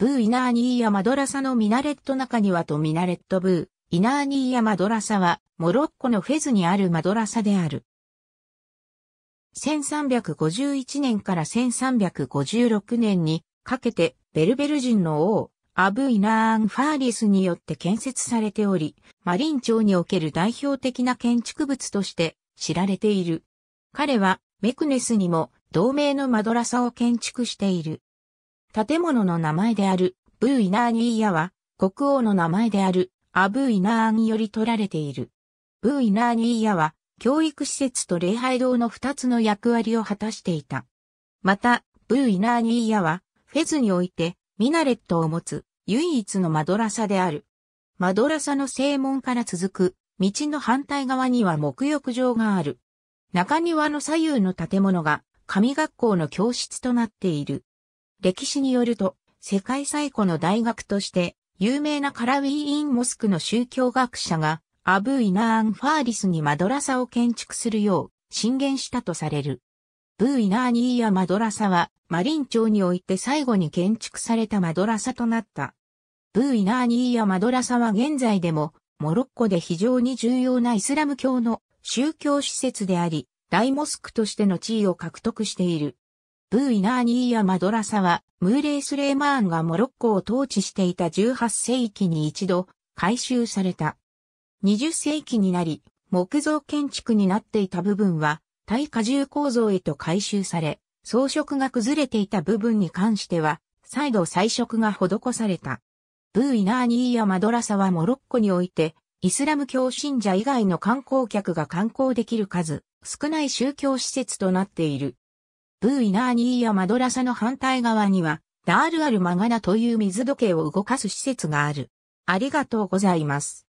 ブーイナーニーヤマドラサのミナレット中にはとミナレットブー、イナーニーヤマドラサは、モロッコのフェズにあるマドラサである。1351年から1356年にかけて、ベルベル人の王、アブ・イナーン・ファーリスによって建設されており、マリン町における代表的な建築物として知られている。彼はメクネスにも同盟のマドラサを建築している。建物の名前である、ブーイナーニーヤは、国王の名前である、アブーイナーにより取られている。ブーイナーニーヤは、教育施設と礼拝堂の二つの役割を果たしていた。また、ブーイナーニーヤは、フェズにおいて、ミナレットを持つ、唯一のマドラサである。マドラサの正門から続く、道の反対側には木浴場がある。中庭の左右の建物が、神学校の教室となっている。歴史によると、世界最古の大学として、有名なカラウィーンモスクの宗教学者が、アブイナーン・ファーリスにマドラサを建築するよう、進言したとされる。ブーイナーニーやマドラサは、マリン町において最後に建築されたマドラサとなった。ブーイナーニーやマドラサは現在でも、モロッコで非常に重要なイスラム教の宗教施設であり、大モスクとしての地位を獲得している。ブーイナーニーヤ・マドラサは、ムーレイ・スレーマーンがモロッコを統治していた18世紀に一度、改修された。20世紀になり、木造建築になっていた部分は、耐荷重構造へと改修され、装飾が崩れていた部分に関しては、再度彩色が施された。ブーイナーニーヤ・マドラサはモロッコにおいて、イスラム教信者以外の観光客が観光できる数、少ない宗教施設となっている。ブーイナーニーやマドラサの反対側には、ダールアルマガナという水時計を動かす施設がある。ありがとうございます。